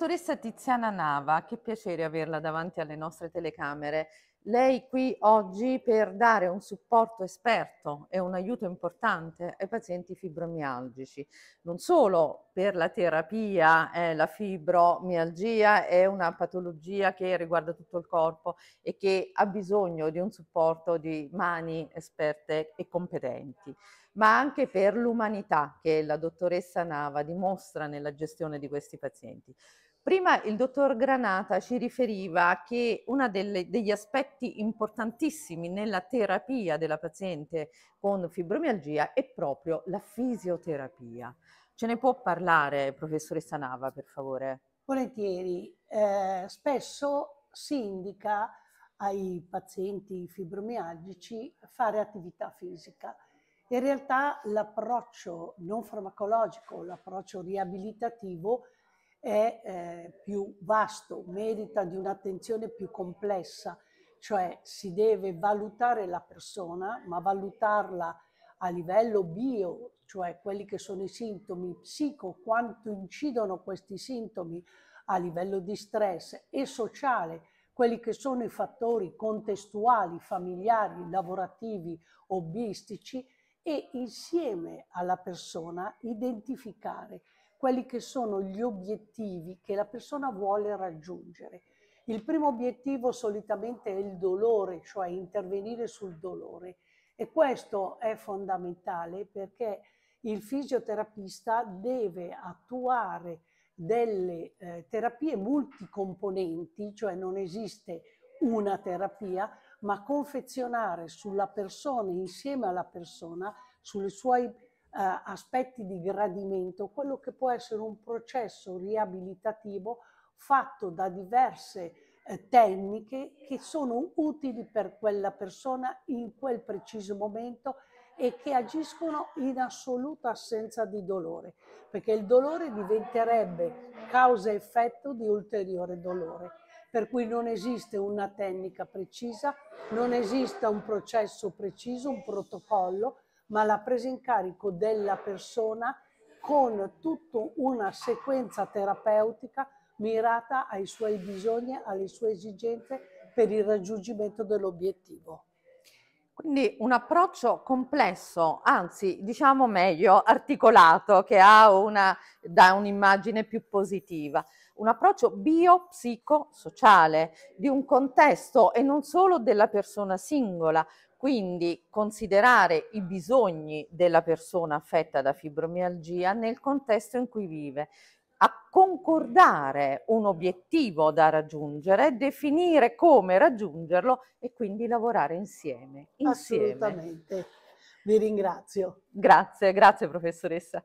dottoressa Tiziana Nava, che piacere averla davanti alle nostre telecamere. Lei qui oggi per dare un supporto esperto e un aiuto importante ai pazienti fibromialgici, non solo per la terapia, eh, la fibromialgia è una patologia che riguarda tutto il corpo e che ha bisogno di un supporto di mani esperte e competenti, ma anche per l'umanità che la dottoressa Nava dimostra nella gestione di questi pazienti. Prima il dottor Granata ci riferiva che uno degli aspetti importantissimi nella terapia della paziente con fibromialgia è proprio la fisioterapia. Ce ne può parlare, professoressa Nava, per favore? Volentieri. Eh, spesso si indica ai pazienti fibromialgici fare attività fisica. In realtà l'approccio non farmacologico, l'approccio riabilitativo, è eh, più vasto, merita di un'attenzione più complessa, cioè si deve valutare la persona, ma valutarla a livello bio, cioè quelli che sono i sintomi psico, quanto incidono questi sintomi a livello di stress e sociale, quelli che sono i fattori contestuali, familiari, lavorativi, hobbistici e insieme alla persona identificare quelli che sono gli obiettivi che la persona vuole raggiungere. Il primo obiettivo solitamente è il dolore, cioè intervenire sul dolore e questo è fondamentale perché il fisioterapista deve attuare delle eh, terapie multicomponenti, cioè non esiste una terapia, ma confezionare sulla persona, insieme alla persona, sulle sue eh, aspetti di gradimento, quello che può essere un processo riabilitativo fatto da diverse eh, tecniche che sono utili per quella persona in quel preciso momento e che agiscono in assoluta assenza di dolore, perché il dolore diventerebbe causa-effetto di ulteriore dolore. Per cui non esiste una tecnica precisa, non esiste un processo preciso, un protocollo, ma la presa in carico della persona con tutta una sequenza terapeutica mirata ai suoi bisogni, alle sue esigenze per il raggiungimento dell'obiettivo. Quindi un approccio complesso, anzi diciamo meglio articolato, che una, dà un'immagine più positiva. Un approccio biopsicosociale di un contesto e non solo della persona singola, quindi considerare i bisogni della persona affetta da fibromialgia nel contesto in cui vive, a concordare un obiettivo da raggiungere, definire come raggiungerlo e quindi lavorare insieme. insieme. Assolutamente. Vi ringrazio. Grazie, grazie professoressa.